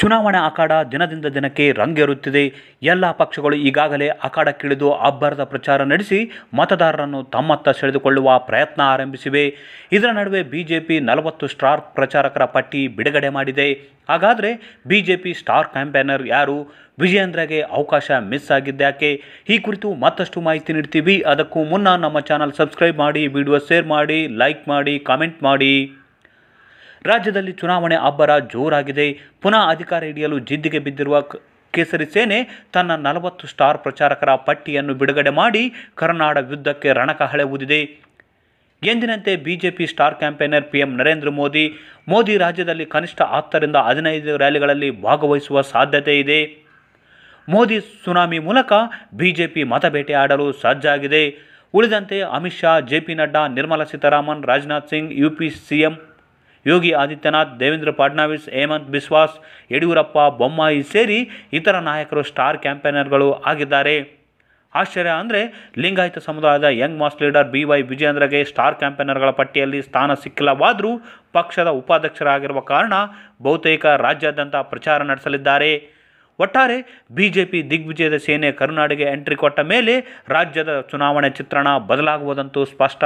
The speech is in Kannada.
ಚುನಾವಣಾ ಅಖಾಡ ದಿನದಿಂದ ದಿನಕ್ಕೆ ರಂಗೇರುತ್ತಿದೆ ಎಲ್ಲ ಪಕ್ಷಗಳು ಈಗಾಗಲೇ ಅಖಾಡಕ್ಕಿಳಿದು ಅಬ್ಬರದ ಪ್ರಚಾರ ನಡೆಸಿ ಮತದಾರರನ್ನು ತಮ್ಮತ್ತ ಸೆಳೆದುಕೊಳ್ಳುವ ಪ್ರಯತ್ನ ಆರಂಭಿಸಿವೆ ಇದರ ನಡುವೆ ಬಿಜೆಪಿ ನಲವತ್ತು ಸ್ಟಾರ್ ಪ್ರಚಾರಕರ ಪಟ್ಟಿ ಬಿಡುಗಡೆ ಮಾಡಿದೆ ಹಾಗಾದರೆ ಬಿಜೆಪಿ ಸ್ಟಾರ್ ಕ್ಯಾಂಪೇನರ್ ಯಾರು ವಿಜಯೇಂದ್ರಗೆ ಅವಕಾಶ ಮಿಸ್ ಆಗಿದ್ದಾಕೆ ಈ ಕುರಿತು ಮತ್ತಷ್ಟು ಮಾಹಿತಿ ನೀಡ್ತೀವಿ ಅದಕ್ಕೂ ಮುನ್ನ ನಮ್ಮ ಚಾನಲ್ ಸಬ್ಸ್ಕ್ರೈಬ್ ಮಾಡಿ ವಿಡಿಯೋ ಶೇರ್ ಮಾಡಿ ಲೈಕ್ ಮಾಡಿ ಕಾಮೆಂಟ್ ಮಾಡಿ ರಾಜ್ಯದಲ್ಲಿ ಚುನಾವಣೆ ಅಬ್ಬರ ಜೋರಾಗಿದೆ ಪುನಃ ಅಧಿಕಾರ ಹಿಡಿಯಲು ಜಿದ್ದಿಗೆ ಬಿದ್ದಿರುವ ಕೇಸರಿ ಸೇನೆ ತನ್ನ ನಲವತ್ತು ಸ್ಟಾರ್ ಪ್ರಚಾರಕರ ಪಟ್ಟಿಯನ್ನು ಬಿಡುಗಡೆ ಮಾಡಿ ಕರುನಾಡ ಯುದ್ಧಕ್ಕೆ ರಣಕಹಳೆ ಊದಿದೆ ಎಂದಿನಂತೆ BJP star campaigner PM Narendra Modi Modi ರಾಜ್ಯದಲ್ಲಿ ಕನಿಷ್ಠ ಹತ್ತರಿಂದ ಹದಿನೈದು ರ್ಯಾಲಿಗಳಲ್ಲಿ ಭಾಗವಹಿಸುವ ಸಾಧ್ಯತೆ ಇದೆ ಮೋದಿ ಸುನಾಮಿ ಮೂಲಕ ಬಿಜೆಪಿ ಮತಬೇಟೆ ಆಡಲು ಸಜ್ಜಾಗಿದೆ ಉಳಿದಂತೆ Amit Shah J P Nadda Nirmala Sitharaman Rajnath Singh UP CM Yogi Adityanath Devendra Fadnavis Hemant Biswas Yediyurappa Bommai ಸೇರಿ ಇತರ ನಾಯಕರು ಸ್ಟಾರ್ ಕ್ಯಾಂಪೇನರ್ಗಳು ಆಗಿದ್ದಾರೆ ಆಶ್ಚರ್ಯ ಅಂದರೆ ಲಿಂಗಾಯತ ಸಮುದಾಯದ young mass leader B Y ವಿಜೇಂದ್ರಗೆ ಸ್ಟಾರ್ ಕ್ಯಾಂಪೇನರ್ಗಳ ಪಟ್ಟಿಯಲ್ಲಿ ಸ್ಥಾನ ಸಿಕ್ಕಿಲ್ಲವಾದರೂ ಪಕ್ಷದ ಉಪಾಧ್ಯಕ್ಷರಾಗಿರುವ ಕಾರಣ ಬಹುತೇಕ ರಾಜ್ಯಾದ್ಯಂತ ಪ್ರಚಾರ ನಡೆಸಲಿದ್ದಾರೆ ಒಟ್ಟಾರೆ ಬಿಜೆಪಿ ದಿಗ್ವಿಜಯದ ಸೇನೆ ಕರುನಾಡಿಗೆ ಎಂಟ್ರಿ ಕೊಟ್ಟ ಮೇಲೆ ರಾಜ್ಯದ ಚುನಾವಣೆ ಚಿತ್ರಣ ಬದಲಾಗುವುದಂತೂ ಸ್ಪಷ್ಟ